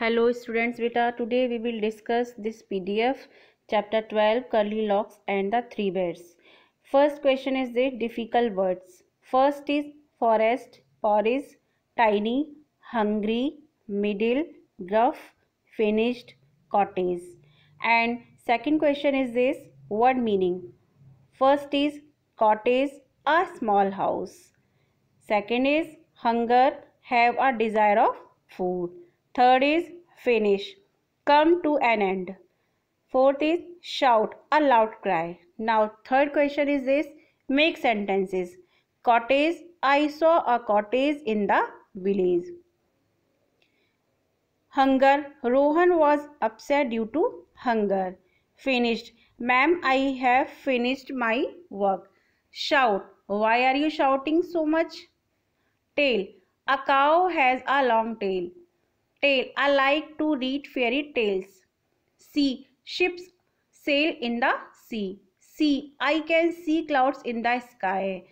hello students beta today we will discuss this pdf chapter 12 curly locks and the three bears first question is the difficult words first is forest forest, tiny hungry middle gruff finished cottage and second question is this word meaning first is cottage a small house second is hunger have a desire of food Third is finish, come to an end. Fourth is shout, a loud cry. Now, third question is this make sentences. Cottage, I saw a cottage in the village. Hunger, Rohan was upset due to hunger. Finished, ma'am, I have finished my work. Shout, why are you shouting so much? Tail, a cow has a long tail tale. I like to read fairy tales. C. Ships sail in the sea. C. I can see clouds in the sky.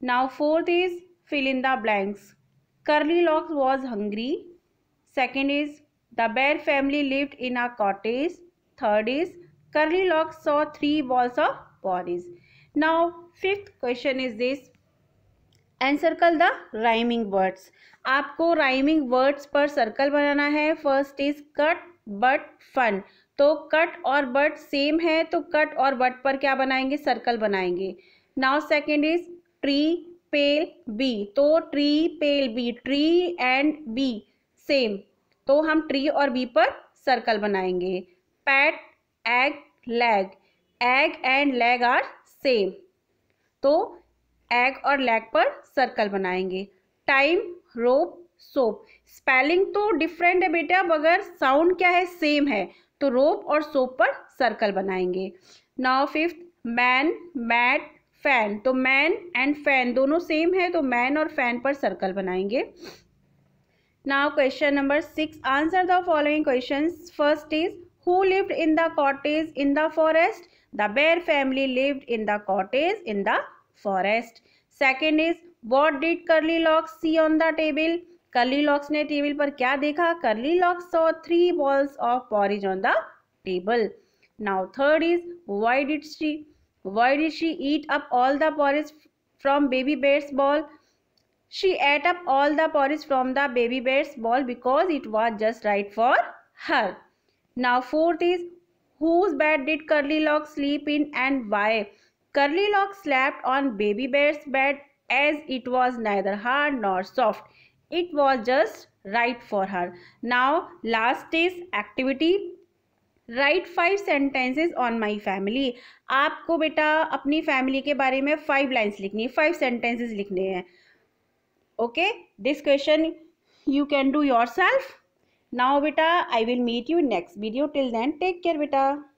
Now fourth is fill in the blanks. Curly locks was hungry. Second is the bear family lived in a cottage. Third is Curly locks saw three balls of bodies. Now fifth question is this. And circle the rhyming words आपको rhyming words पर circle बनाना है first is cut but fun तो cut और but same है तो cut और but पर क्या बनाएंगे सर्कल बनाएंगे now second is tree pail bee तो tree pail bee tree and bee same तो हम ट्री और बी पर सर्कल बनाएंगे pat egg lag egg and leg are same तो एग और लेग पर सर्कल बनाएंगे टाइम रोप सोप स्पेलिंग तो डिफरेंट है बेटा मगर साउंड क्या है सेम है तो रोप और सोप पर सर्कल बनाएंगे now fifth man mat fan तो मैन एंड फैन दोनों सेम है तो मैन और फैन पर सर्कल बनाएंगे now question number six answer the following question first is who lived in the cottage in the forest the bear family lived in the in the forest second is what did Curly Locks see on the table Curly Locks ने table पर क्या देखा Curly Locks saw three bowls of porridge on the table now third is why did she why did she eat up all the porridge from baby bear's bowl she ate up all the porridge from the baby bear's ball because it was just right for her. Now fourth is whose bed did Curly Locks sleep in and why? Locks slept on baby bear's bed as it was neither hard nor soft it was just right for her now last is activity write five sentences on my family आपको बेटा अपनी family के बारे में five lines लिखनी है five sentences लिखने हैं okay this question you can do yourself now बेटा I will meet you next video till then take care बेटा